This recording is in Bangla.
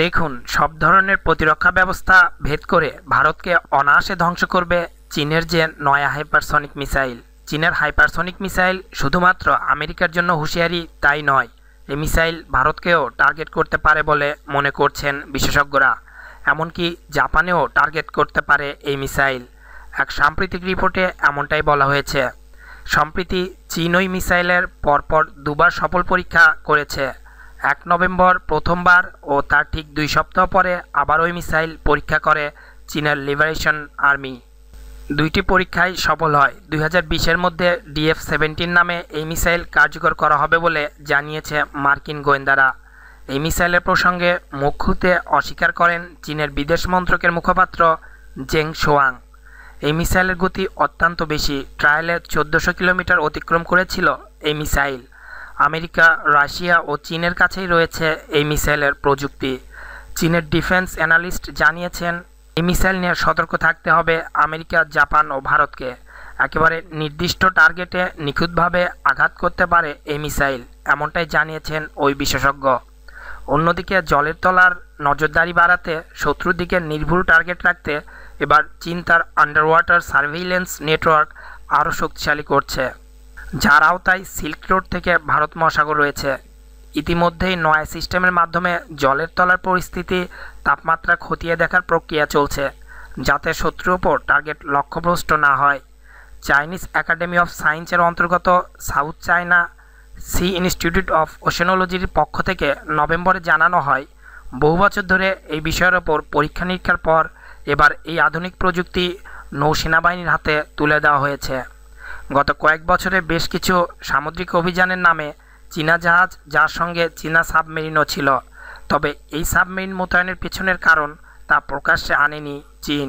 দেখুন সব ধরনের প্রতিরক্ষা ব্যবস্থা ভেদ করে ভারতকে অনায়াসে ধ্বংস করবে চীনের যে নয়া হাইপারসনিক মিসাইল চীনের হাইপারসনিক মিসাইল শুধুমাত্র আমেরিকার জন্য হুঁশিয়ারি তাই নয় এই মিসাইল ভারতকেও টার্গেট করতে পারে বলে মনে করছেন বিশেষজ্ঞরা এমনকি জাপানেও টার্গেট করতে পারে এই মিসাইল এক সাম্প্রতিক রিপোর্টে এমনটাই বলা হয়েছে সম্প্রতি চীনই মিসাইলের পরপর দুবার সফল পরীক্ষা করেছে এক নভেম্বর প্রথমবার ও তার ঠিক দুই সপ্তাহ পরে আবার ওই মিসাইল পরীক্ষা করে চীনের লিবারেশন আর্মি দুইটি পরীক্ষায় সফল হয় দুই হাজার বিশের মধ্যে ডিএফ সেভেন্টিন নামে এই মিসাইল কার্যকর করা হবে বলে জানিয়েছে মার্কিন গোয়েন্দারা এই মিসাইলের প্রসঙ্গে মুখ খুলতে অস্বীকার করেন চীনের বিদেশ মন্ত্রকের মুখপাত্র জেং শোয়াং এই মিসাইলের গতি অত্যন্ত বেশি ট্রায়ালে চোদ্দোশো কিলোমিটার অতিক্রম করেছিল এই মিসাইল আমেরিকা রাশিয়া ও চীনের কাছেই রয়েছে এই মিসাইলের প্রযুক্তি চীনের ডিফেন্স অ্যানালিস্ট জানিয়েছেন এই মিসাইল নিয়ে সতর্ক থাকতে হবে আমেরিকা জাপান ও ভারতকে একেবারে নির্দিষ্ট টার্গেটে নিখুঁতভাবে আঘাত করতে পারে এই মিসাইল এমনটাই জানিয়েছেন ওই বিশেষজ্ঞ অন্যদিকে জলের তলার নজরদারি বাড়াতে শত্রুর দিকে নির্ভুল টার্গেট রাখতে এবার চীন তার আন্ডারওয়াটার সার্ভিলেন্স নেটওয়ার্ক আরও শক্তিশালী করছে যার আওতায় সিল্ক রোড থেকে ভারত মহাসাগর রয়েছে ইতিমধ্যেই নয়া সিস্টেমের মাধ্যমে জলের তলার পরিস্থিতি তাপমাত্রা খতিয়ে দেখার প্রক্রিয়া চলছে যাতে শত্রুর ওপর টার্গেট লক্ষ্যভ্রষ্ট না হয় চাইনিজ একাডেমি অফ সায়েন্সের অন্তর্গত South China Sea Institute of ওশেনোলজির পক্ষ থেকে নভেম্বরে জানানো হয় বহু বছর ধরে এই বিষয়ের ওপর পরীক্ষা নিরীক্ষার পর এবার এই আধুনিক প্রযুক্তি নৌসেনাবাহিনীর হাতে তুলে দেওয়া হয়েছে গত কয়েক বছরে বেশ কিছু সামুদ্রিক অভিযানের নামে চীনা জাহাজ যার সঙ্গে চীনা সাবমেরিনও ছিল তবে এই সাবমেরিন মোতায়েনের পিছনের কারণ তা প্রকাশ্যে আনেনি চীন